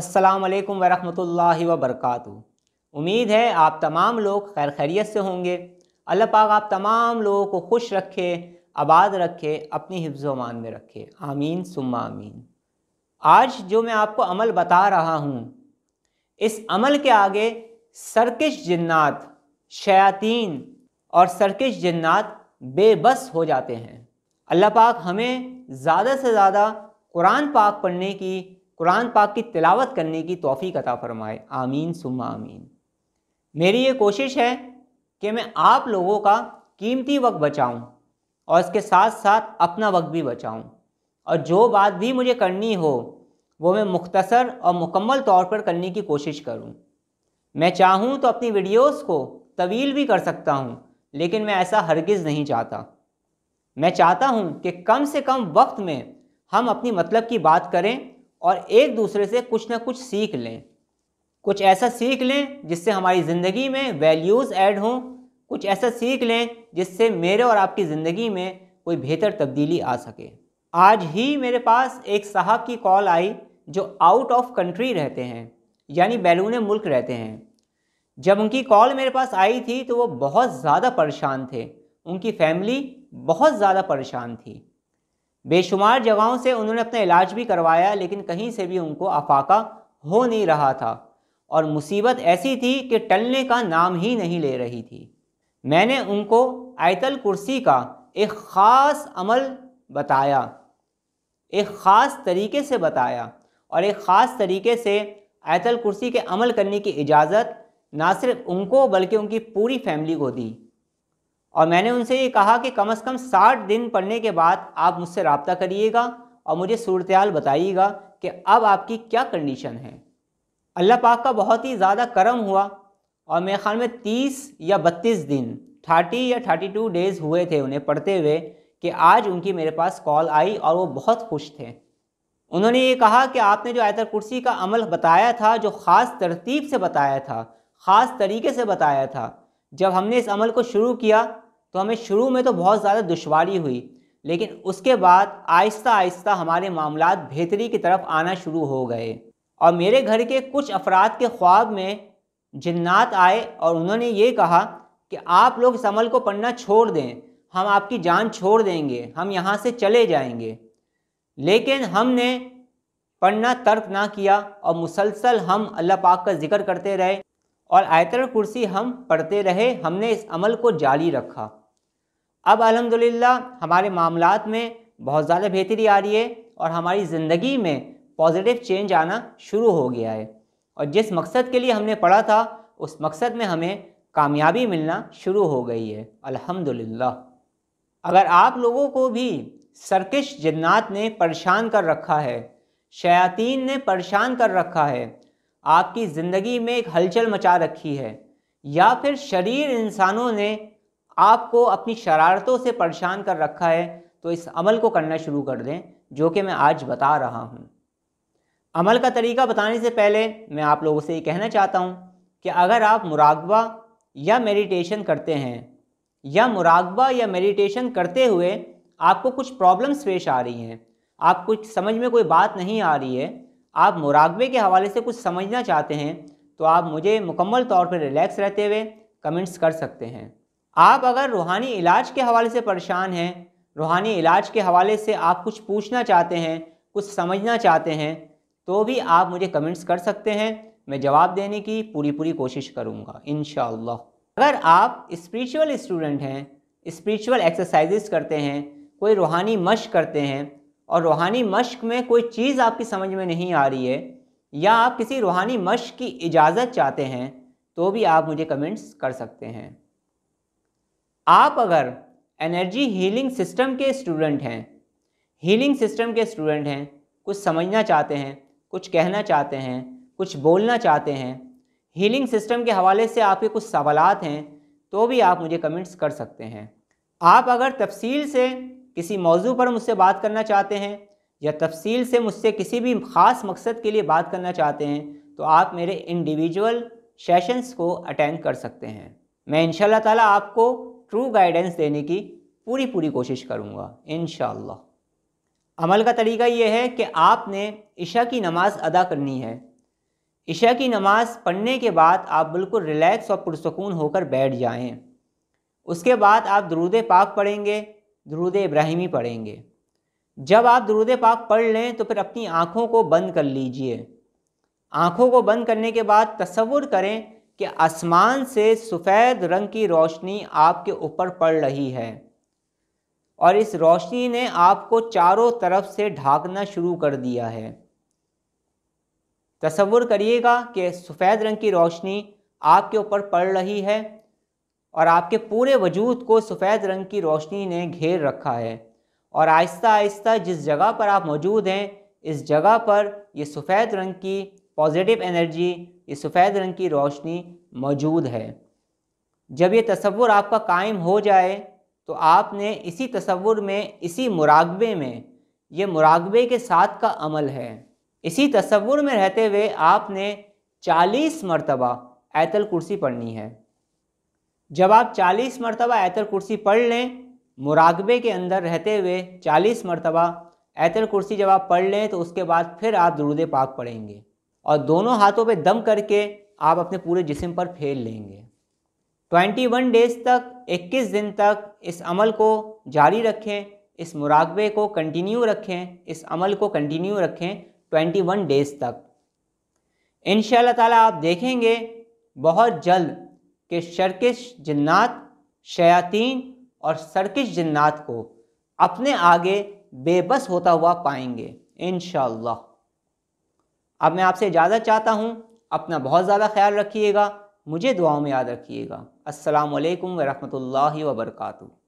अस्सलाम वालेकुम वरहमतुल्लाहि उम्मीद है आप तमाम लोग खैर खैरियत से होंगे अल्लाह पाक आप तमाम लोगों को खुश रखे आबाद रखे अपनी हिफ्ज़ोमान में रखे आमीन सुम्मा आमीन आज जो मैं आपको अमल बता रहा हूँ इस अमल के आगे सरकश जन्नात शयातीन और सरकश जन्नात बेबस हो जाते हैं अल्लाह पाक हमें ज़्यादा से ज़्यादा कुरान पाक पढ़ने की कुरान पाक की तिलावत करने की तोफ़ी अता फ़रमाए आमीन सुम आमीन मेरी ये कोशिश है कि मैं आप लोगों का कीमती वक्त बचाऊं और इसके साथ साथ अपना वक्त भी बचाऊं और जो बात भी मुझे करनी हो वो मैं मुख्तसर और मुकम्मल तौर पर करने की कोशिश करूं। मैं चाहूं तो अपनी वीडियोस को तवील भी कर सकता हूं, लेकिन मैं ऐसा हरगिज़ नहीं चाहता मैं चाहता हूं कि कम से कम वक्त में हम अपनी मतलब की बात करें और एक दूसरे से कुछ ना कुछ सीख लें कुछ ऐसा सीख लें जिससे हमारी ज़िंदगी में वैल्यूज़ ऐड हों कुछ ऐसा सीख लें जिससे मेरे और आपकी ज़िंदगी में कोई बेहतर तब्दीली आ सके आज ही मेरे पास एक साहब की कॉल आई जो आउट ऑफ कंट्री रहते हैं यानी बैरून मुल्क रहते हैं जब उनकी कॉल मेरे पास आई थी तो वो बहुत ज़्यादा परेशान थे उनकी फैमिली बहुत ज़्यादा परेशान थी बेशुमार जगहों से उन्होंने अपना इलाज भी करवाया लेकिन कहीं से भी उनको अफाका हो नहीं रहा था और मुसीबत ऐसी थी कि टलने का नाम ही नहीं ले रही थी मैंने उनको आयतल कुर्सी का एक ख़ास अमल बताया एक ख़ास तरीके से बताया और एक ख़ास तरीके से आयतल कुर्सी के अमल करने की इजाज़त ना सिर्फ उनको बल्कि उनकी पूरी फैमिली को दी और मैंने उनसे ये कहा कि कम से कम साठ दिन पढ़ने के बाद आप मुझसे रबता करिएगा और मुझे सूरत बताइएगा कि अब आपकी क्या कंडीशन है अल्लाह पाक का बहुत ही ज़्यादा करम हुआ और मेरे ख्याल में तीस या बत्तीस दिन थर्टी या थर्टी टू डेज़ हुए थे उन्हें पढ़ते हुए कि आज उनकी मेरे पास कॉल आई और वो बहुत खुश थे उन्होंने ये कहा कि आपने जो आयतर कुर्सी का अमल बताया था जो ख़ास तरतीब से बताया था ख़ास तरीके से बताया था जब हमने इस अमल को शुरू किया तो हमें शुरू में तो बहुत ज़्यादा दुशारी हुई लेकिन उसके बाद आहिस्ता आहिस्ता हमारे मामला बेहतरी की तरफ आना शुरू हो गए और मेरे घर के कुछ अफराद के ख्वाब में जन्नात आए और उन्होंने ये कहा कि आप लोग इस अमल को पढ़ना छोड़ दें हम आपकी जान छोड़ देंगे हम यहाँ से चले जाएंगे लेकिन हमने पढ़ना तर्क ना किया और मुसलसल हम अल्लाह पाक का जिक्र करते रहे और आयतर कुर्सी हम पढ़ते रहे हमने इस अमल को जारी रखा अब अलहमदिल्ला हमारे मामला में बहुत ज़्यादा बेहतरी आ रही है और हमारी ज़िंदगी में पॉजिटिव चेंज आना शुरू हो गया है और जिस मकसद के लिए हमने पढ़ा था उस मकसद में हमें कामयाबी मिलना शुरू हो गई है अल्हम्दुलिल्लाह अगर आप लोगों को भी सरकश जन्नात ने परेशान कर रखा है शयातीन ने परेशान कर रखा है आपकी ज़िंदगी में एक हलचल मचा रखी है या फिर शरीर इंसानों ने आपको अपनी शरारतों से परेशान कर रखा है तो इस अमल को करना शुरू कर दें जो कि मैं आज बता रहा हूँ अमल का तरीका बताने से पहले मैं आप लोगों से ये कहना चाहता हूँ कि अगर आप मुराकबा या मेडिटेशन करते हैं या मुराकबा या मेडिटेशन करते हुए आपको कुछ प्रॉब्लम्स पेश आ रही हैं आप कुछ समझ में कोई बात नहीं आ रही है आप मुरागबे के हवाले से कुछ समझना चाहते हैं तो आप मुझे मुकम्मल तौर पर रिलैक्स रहते हुए कमेंट्स कर सकते हैं आप अगर रूहानी इलाज के हवाले से परेशान हैं रूहानी इलाज के हवाले से आप कुछ पूछना चाहते हैं कुछ समझना चाहते हैं तो भी आप मुझे कमेंट्स कर सकते हैं मैं जवाब देने की पूरी पूरी कोशिश करूँगा इन अगर आप स्पिरिचुअल स्टूडेंट हैं स्पिरिचुअल एक्सरसाइजेस करते हैं कोई रूहानी मश्क करते हैं और रूहानी मश्क में कोई चीज़ आपकी समझ में नहीं आ रही है या आप किसी रूहानी मश्क की इजाज़त चाहते हैं तो भी आप मुझे कमेंट्स कर सकते हैं आप अगर एनर्जी हीलिंग सिस्टम के स्टूडेंट हैं हीलिंग सिस्टम के स्टूडेंट हैं कुछ समझना चाहते हैं कुछ कहना चाहते हैं कुछ बोलना चाहते हैं हीलिंग सिस्टम के हवाले से आपके कुछ सवाल हैं तो भी आप मुझे कमेंट्स कर सकते हैं आप अगर तफसील से किसी मौजू पर मुझसे बात करना चाहते हैं या तफसील से मुझसे किसी भी ख़ास मकसद के लिए बात करना चाहते हैं तो आप मेरे इंडिविजुअल सेशंस को अटेंड कर सकते हैं मैं इन ताला आपको ट्रू गाइडेंस देने की पूरी पूरी कोशिश करूँगा इन अमल का तरीका ये है कि आपने इशा की नमाज़ अदा करनी है इशा की नमाज़ पढ़ने के बाद आप बिल्कुल रिलैक्स और पुरसकून होकर बैठ जाएं। उसके बाद आप दरूद पाक पढ़ेंगे दरूद इब्राहिमी पढ़ेंगे जब आप दरूद पाक पढ़ लें तो फिर अपनी आँखों को बंद कर लीजिए आँखों को बंद करने के बाद तस्वुर करें कि आसमान से सफ़ेद रंग की रोशनी आपके ऊपर पड़ रही है और इस रोशनी ने आपको चारों तरफ से ढाकना शुरू कर दिया है तस्वुर करिएगा कि सफ़ेद रंग की रोशनी आपके ऊपर पड़ रही है और आपके पूरे वजूद को सफ़ेद रंग की रोशनी ने घेर रखा है और आहिस्ता आहिस्ता जिस जगह पर आप मौजूद हैं इस जगह पर ये सफ़ेद रंग की पॉजिटिव एनर्जी इस सफ़ेद रंग की रोशनी मौजूद है जब ये तस्वुर आपका कायम हो जाए तो आपने इसी तस्वुर में इसी मुरागबे में ये मुरागबे के साथ का अमल है इसी तस्वुर में रहते हुए आपने 40 मरतबा ऐतल कुर्सी पढ़नी है जब आप 40 मरतबा ऐतल कुर्सी पढ़ लें मुरागबे के अंदर रहते हुए 40 मरतबा ऐतल कुर्सी जब आप पढ़ लें तो उसके बाद फिर आप दरूद पाक पढ़ेंगे और दोनों हाथों पे दम करके आप अपने पूरे जिस्म पर फेर लेंगे 21 डेज तक 21 दिन तक इस अमल को जारी रखें इस मुराकबे को कंटिन्यू रखें इस अमल को कंटिन्यू रखें 21 डेज तक इन ताला आप देखेंगे बहुत जल्द कि शर्किश जन्नात शयातीन और सर्कश जन्नात को अपने आगे बेबस होता हुआ पाएंगे इन अब मैं आपसे इजाज़त चाहता हूँ अपना बहुत ज़्यादा ख्याल रखिएगा मुझे दुआओं में याद रखिएगा असलकम वरहमल वर्का